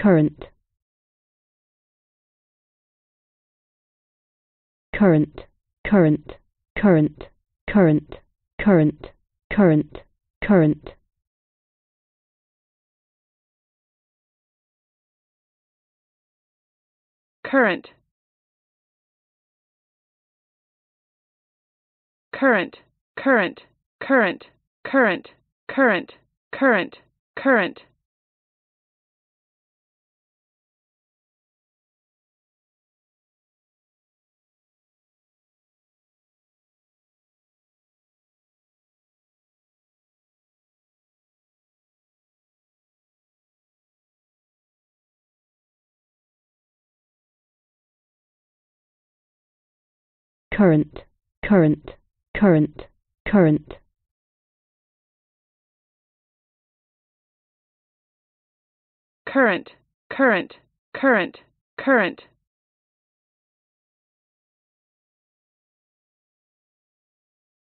current current current current current current current current current current current current current current current current current, current, current, current. Current, current, current, current.